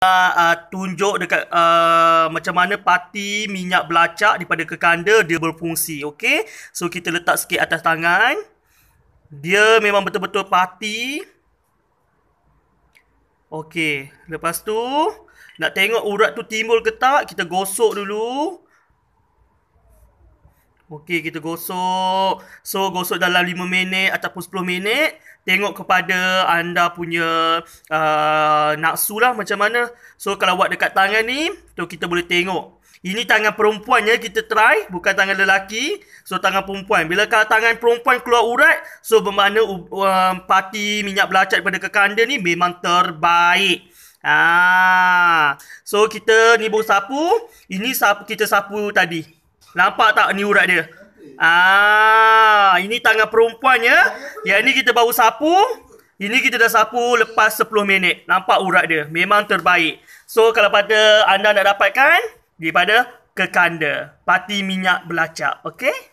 uh, uh, tunjuk dekat uh, macam mana pati minyak belacak daripada kekanda dia berfungsi. Okay? So kita letak sikit atas tangan. Dia memang betul-betul pati. Okay. Lepas tu nak tengok urat tu timbul ke tak kita gosok dulu. Okey, kita gosok. So, gosok dalam 5 minit ataupun 10 minit. Tengok kepada anda punya uh, naksu lah macam mana. So, kalau buat dekat tangan ni, tu kita boleh tengok. Ini tangan perempuan ya, kita try. Bukan tangan lelaki. So, tangan perempuan. Bila kalau tangan perempuan keluar urat, so, bermakna uh, pati minyak belacat pada kekanda ni memang terbaik. Ah, so kita ni baru sapu. Ini sapu, kita sapu tadi. Nampak tak ni urat dia? Ah, ini tangan perempuan ya. Yang ni kita baru sapu. Ini kita dah sapu lepas 10 minit. Nampak urat dia. Memang terbaik. So, kalau pada anda nak dapatkan, daripada kekanda. Pati minyak belacak. Okay?